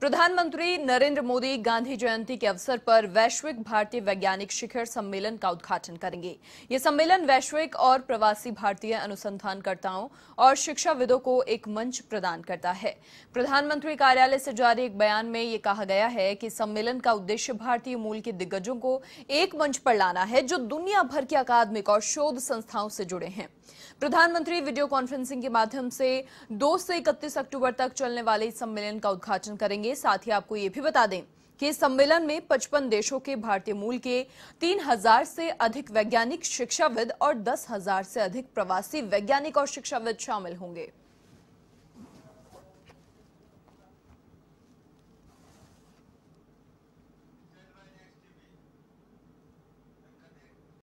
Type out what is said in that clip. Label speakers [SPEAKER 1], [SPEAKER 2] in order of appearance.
[SPEAKER 1] प्रधानमंत्री नरेंद्र मोदी गांधी जयंती के अवसर पर वैश्विक भारतीय वैज्ञानिक शिखर सम्मेलन का उद्घाटन करेंगे ये सम्मेलन वैश्विक और प्रवासी भारतीय अनुसंधानकर्ताओं और शिक्षाविदों को एक मंच प्रदान करता है प्रधानमंत्री कार्यालय से जारी एक बयान में ये कहा गया है कि सम्मेलन का उद्देश्य भारतीय मूल के दिग्गजों को एक मंच पर लाना है जो दुनिया भर के अकादमिक और शोध संस्थाओं से जुड़े हैं प्रधानमंत्री वीडियो कॉन्फ्रेंसिंग के माध्यम से दो से इकतीस अक्टूबर तक चलने वाले इस सम्मेलन का उद्घाटन करेंगे करेंगे साथ ही आपको ये भी बता दें कि सम्मेलन में पचपन देशों के भारतीय मूल के तीन हजार से अधिक वैज्ञानिक शिक्षाविद और दस हजार से अधिक प्रवासी वैज्ञानिक और शिक्षाविद शामिल होंगे